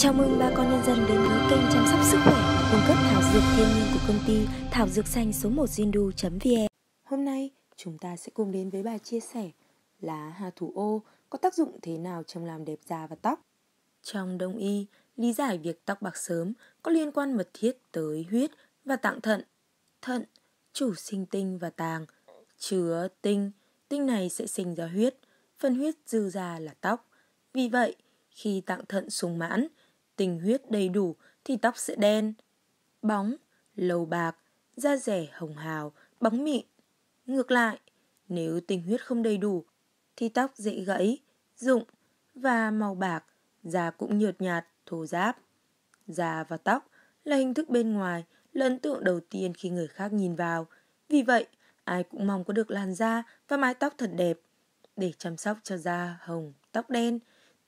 Chào mừng bà con nhân dân đến với kênh chăm sóc sức khỏe cung cấp thảo dược thiên nhiên của công ty thảo dược xanh số 1 zindu.vn. Hôm nay chúng ta sẽ cùng đến với bài chia sẻ lá hà thủ ô có tác dụng thế nào trong làm đẹp da và tóc. Trong đông y, lý giải việc tóc bạc sớm có liên quan mật thiết tới huyết và tạng thận. Thận chủ sinh tinh và tàng, chứa tinh, tinh này sẽ sinh ra huyết, phân huyết dư ra là tóc. Vì vậy, khi tạng thận sung mãn, tình huyết đầy đủ thì tóc sẽ đen. Bóng, lầu bạc, da rẻ hồng hào, bóng mịn. Ngược lại, nếu tình huyết không đầy đủ thì tóc dễ gãy, rụng và màu bạc, da cũng nhợt nhạt, thô ráp. Da và tóc là hình thức bên ngoài là ấn tượng đầu tiên khi người khác nhìn vào. Vì vậy, ai cũng mong có được làn da và mái tóc thật đẹp để chăm sóc cho da hồng, tóc đen.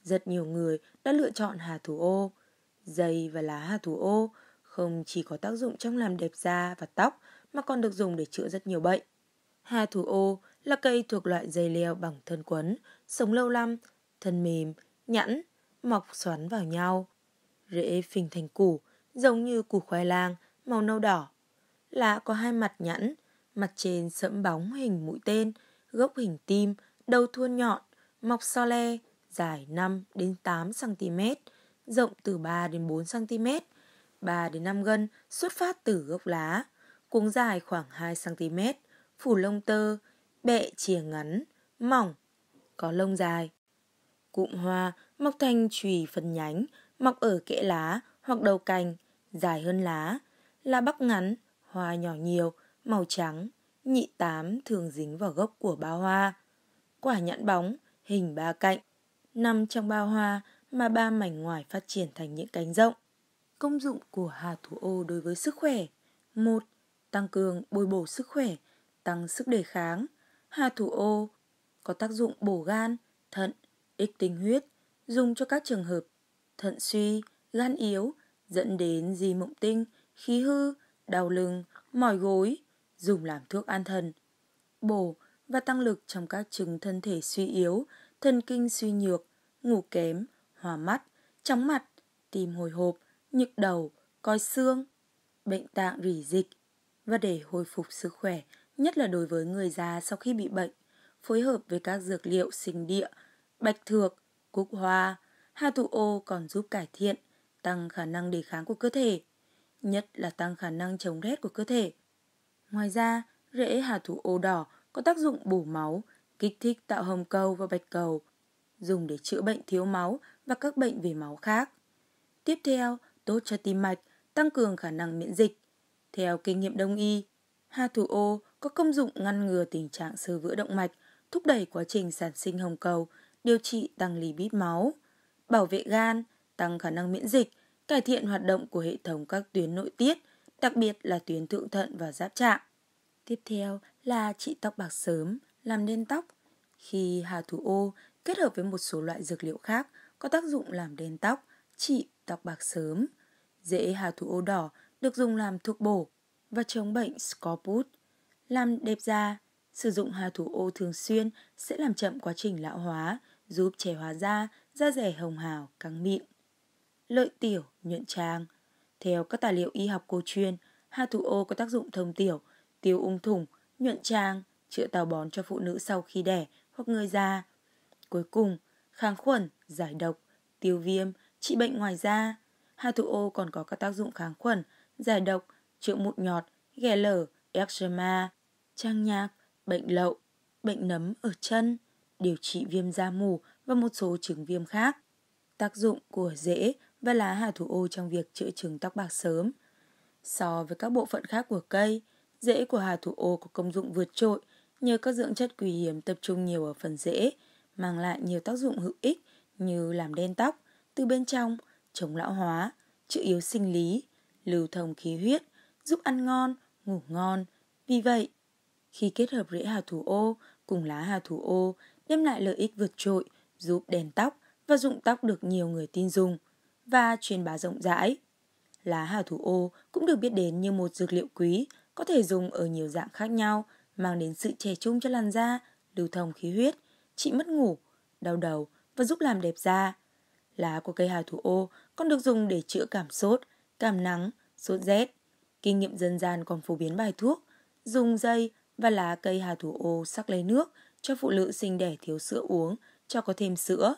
Rất nhiều người đã lựa chọn hà thủ ô. Dây và lá hà thủ ô không chỉ có tác dụng trong làm đẹp da và tóc mà còn được dùng để chữa rất nhiều bệnh. Hà thủ ô là cây thuộc loại dây leo bằng thân quấn, sống lâu năm, thân mềm, nhẵn, mọc xoắn vào nhau. Rễ phình thành củ, giống như củ khoai lang, màu nâu đỏ. Lá có hai mặt nhẵn, mặt trên sẫm bóng hình mũi tên, gốc hình tim, đầu thuôn nhọn, mọc so le, dài 5 đến 8 cm, rộng từ 3 đến 4 cm, 3 đến 5 gân xuất phát từ gốc lá, cuống dài khoảng 2 cm, phủ lông tơ, bẹ chìa ngắn, mỏng, có lông dài. Cụm hoa mọc thành chùy phần nhánh, mọc ở kẽ lá hoặc đầu cành, dài hơn lá, lá bắc ngắn, hoa nhỏ nhiều, màu trắng, nhị tám thường dính vào gốc của bao hoa. Quả nhãn bóng, hình ba cạnh, nằm trong bao hoa mà ba mảnh ngoài phát triển thành những cánh rộng. Công dụng của hà thủ ô đối với sức khỏe một Tăng cường bồi bổ sức khỏe, tăng sức đề kháng. Hà thủ ô có tác dụng bổ gan, thận, ích tinh huyết, dùng cho các trường hợp thận suy, gan yếu, dẫn đến di mộng tinh, khí hư, đau lưng, mỏi gối, dùng làm thuốc an thần. Bổ và tăng lực trong các chứng thân thể suy yếu, thần kinh suy nhược, ngủ kém, hòa mắt, chóng mặt, tim hồi hộp, nhức đầu, coi xương, bệnh tạng rỉ dịch. Và để hồi phục sức khỏe, nhất là đối với người già sau khi bị bệnh, phối hợp với các dược liệu sinh địa, bạch thược, cúc hoa, hà 2 ô còn giúp cải thiện, tăng khả năng đề kháng của cơ thể, nhất là tăng khả năng chống rét của cơ thể. Ngoài ra, rễ hà thủ ô đỏ có tác dụng bổ máu, kích thích tạo hồng cầu và bạch cầu, dùng để chữa bệnh thiếu máu và các bệnh về máu khác. Tiếp theo, tốt cho tim mạch, tăng cường khả năng miễn dịch. Theo kinh nghiệm đông y, h thủ ô có công dụng ngăn ngừa tình trạng sơ vữa động mạch, thúc đẩy quá trình sản sinh hồng cầu, điều trị tăng lý bít máu, bảo vệ gan, tăng khả năng miễn dịch, cải thiện hoạt động của hệ thống các tuyến nội tiết, đặc biệt là tuyến thượng thận và giáp trạng. Tiếp theo là trị tóc bạc sớm, làm nên tóc. Khi hà thủ ô kết hợp với một số loại dược liệu khác có tác dụng làm đen tóc, trị tóc bạc sớm. dễ hà thủ ô đỏ được dùng làm thuốc bổ và chống bệnh scorpus, làm đẹp da. Sử dụng hà thủ ô thường xuyên sẽ làm chậm quá trình lão hóa, giúp trẻ hóa da, da rẻ hồng hào, căng mịn. Lợi tiểu, nhuận tràng. Theo các tài liệu y học cổ truyền, hà thủ ô có tác dụng thông tiểu, tiêu ung thủng, nhuận tràng, chữa tàu bón cho phụ nữ sau khi đẻ hoặc người già. Cuối cùng, kháng khuẩn, giải độc, tiêu viêm, trị bệnh ngoài da. H2O còn có các tác dụng kháng khuẩn, giải độc, chữa mụn nhọt, ghẻ lở, eczema, trang nhạc, bệnh lậu, bệnh nấm ở chân, điều trị viêm da mù và một số chứng viêm khác. Tác dụng của rễ và lá hà thủ ô trong việc chữa chứng tóc bạc sớm. So với các bộ phận khác của cây, rễ của hà thủ ô có công dụng vượt trội nhờ các dưỡng chất quý hiếm tập trung nhiều ở phần rễ, mang lại nhiều tác dụng hữu ích như làm đen tóc từ bên trong, chống lão hóa, chữa yếu sinh lý, lưu thông khí huyết, giúp ăn ngon, ngủ ngon. Vì vậy, khi kết hợp rễ hà thủ ô cùng lá hà thủ ô đem lại lợi ích vượt trội, giúp đèn tóc và dụng tóc được nhiều người tin dùng và truyền bá rộng rãi. Lá hà thủ ô cũng được biết đến như một dược liệu quý có thể dùng ở nhiều dạng khác nhau, mang đến sự trẻ trung cho làn da, lưu thông khí huyết – trị mất ngủ, đau đầu và giúp làm đẹp da. Lá của cây hà thủ ô còn được dùng để chữa cảm sốt, cảm nắng, sốt rét. Kinh nghiệm dân gian còn phổ biến bài thuốc, dùng dây và lá cây hà thủ ô sắc lấy nước cho phụ nữ sinh đẻ thiếu sữa uống cho có thêm sữa.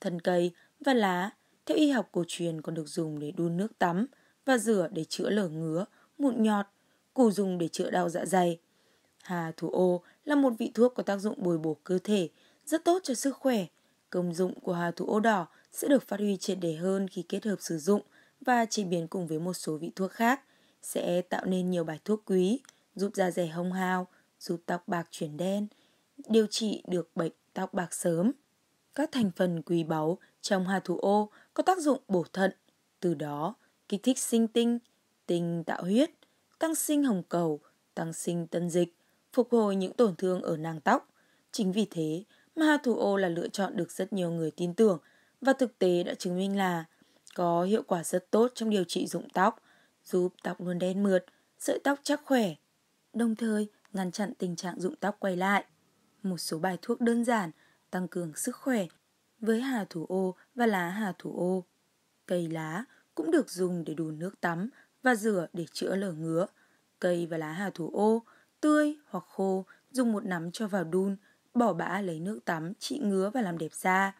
Thân cây và lá theo y học cổ truyền còn được dùng để đun nước tắm và rửa để chữa lở ngứa, mụn nhọt, củ dùng để chữa đau dạ dày. Hà thủ ô là một vị thuốc có tác dụng bồi bổ cơ thể rất tốt cho sức khỏe. Công dụng của hà thủ ô đỏ sẽ được phát huy triệt để hơn khi kết hợp sử dụng và chế biến cùng với một số vị thuốc khác, sẽ tạo nên nhiều bài thuốc quý, giúp da rẻ hồng hào, giúp tóc bạc chuyển đen, điều trị được bệnh tóc bạc sớm. Các thành phần quý báu trong hà thủ ô có tác dụng bổ thận, từ đó kích thích sinh tinh, tinh tạo huyết, tăng sinh hồng cầu, tăng sinh tân dịch, phục hồi những tổn thương ở nang tóc. Chính vì thế, mà h 2 là lựa chọn được rất nhiều người tin tưởng và thực tế đã chứng minh là có hiệu quả rất tốt trong điều trị rụng tóc, giúp tóc luôn đen mượt, sợi tóc chắc khỏe, đồng thời ngăn chặn tình trạng rụng tóc quay lại. Một số bài thuốc đơn giản tăng cường sức khỏe với hà thủ ô và lá hà thủ ô. Cây lá cũng được dùng để đun nước tắm và rửa để chữa lở ngứa. Cây và lá hà thủ ô tươi hoặc khô dùng một nắm cho vào đun Bỏ bã lấy nước tắm trị ngứa và làm đẹp da.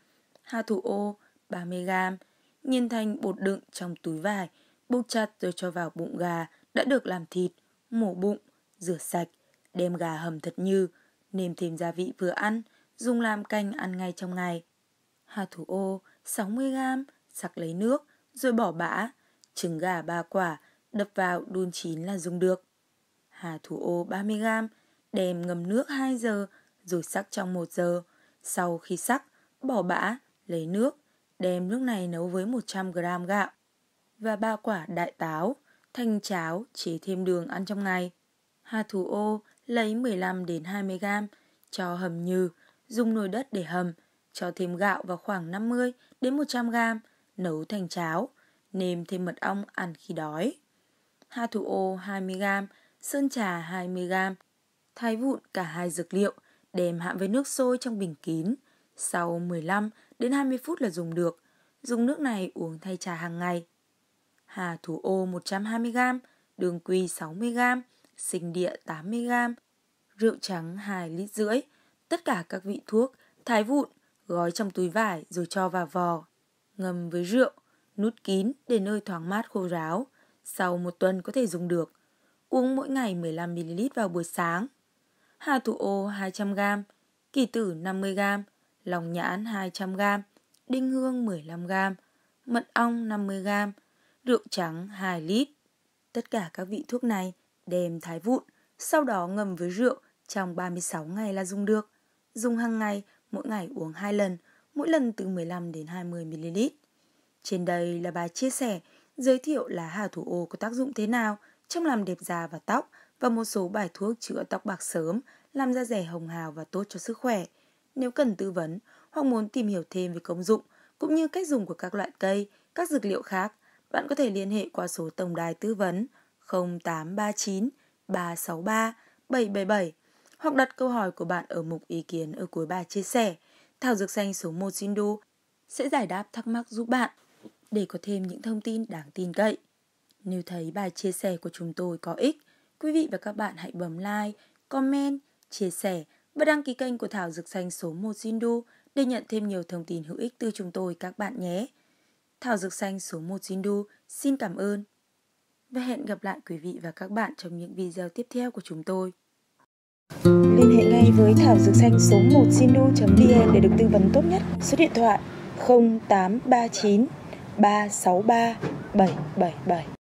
Hà thủ ô 30g, nghiền thành bột đựng trong túi vải, buộc chặt rồi cho vào bụng gà đã được làm thịt, mổ bụng, rửa sạch, đem gà hầm thật như, nêm thêm gia vị vừa ăn, dùng làm canh ăn ngay trong ngày. Hà thủ ô 60g, sặc lấy nước, rồi bỏ bã, trứng gà ba quả, đập vào đun chín là dùng được. Hà thủ ô 30g, đem ngâm nước 2 giờ rồi sắc trong một giờ. Sau khi sắc, bỏ bã, lấy nước, đem nước này nấu với 100g gạo và ba quả đại táo, thanh cháo chế thêm đường ăn trong ngày. Hà thủ ô lấy 15 đến 20 g cho hầm nhừ, dùng nồi đất để hầm, cho thêm gạo vào khoảng 50 đến 100 g, nấu thành cháo, nêm thêm mật ong ăn khi đói. Hà thủ ô 20 g, sơn trà 20 g, thái vụn cả hai dược liệu đem hãm với nước sôi trong bình kín. Sau 15 đến 20 phút là dùng được. Dùng nước này uống thay trà hàng ngày. Hà thủ ô 120g, đường quy 60g, sinh địa 80g, rượu trắng 2 lít rưỡi, tất cả các vị thuốc, thái vụn, gói trong túi vải rồi cho vào vò. Ngâm với rượu, nút kín để nơi thoáng mát khô ráo. Sau một tuần có thể dùng được. Uống mỗi ngày 15ml vào buổi sáng hà thủ ô 200g, kỳ tử 50g, lòng nhãn 200g, đinh hương 15g, mật ong 50g, rượu trắng 2 lít. Tất cả các vị thuốc này đem thái vụn, sau đó ngâm với rượu trong 36 ngày là dùng được. Dùng hàng ngày, mỗi ngày uống 2 lần, mỗi lần từ 15 đến 20 ml. Trên đây là bài chia sẻ giới thiệu lá hà thủ ô có tác dụng thế nào trong làm đẹp da và tóc và một số bài thuốc chữa tóc bạc sớm, làm da rẻ hồng hào và tốt cho sức khỏe. Nếu cần tư vấn hoặc muốn tìm hiểu thêm về công dụng cũng như cách dùng của các loại cây, các dược liệu khác, bạn có thể liên hệ qua số tổng đài tư vấn 0839 363 777 hoặc đặt câu hỏi của bạn ở mục ý kiến ở cuối bài chia sẻ. Thảo Dược Xanh số 1 Sindu sẽ giải đáp thắc mắc giúp bạn để có thêm những thông tin đáng tin cậy. Nếu thấy bài chia sẻ của chúng tôi có ích, Quý vị và các bạn hãy bấm like, comment, chia sẻ và đăng ký kênh của Thảo Dược Xanh số 1 Zindu để nhận thêm nhiều thông tin hữu ích từ chúng tôi các bạn nhé. Thảo Dược Xanh số 1 Zindu xin cảm ơn và hẹn gặp lại quý vị và các bạn trong những video tiếp theo của chúng tôi. Liên hệ ngay với Thảo Dược Xanh số 1 Zindu. vn để được tư vấn tốt nhất. Số điện thoại 0839 363 777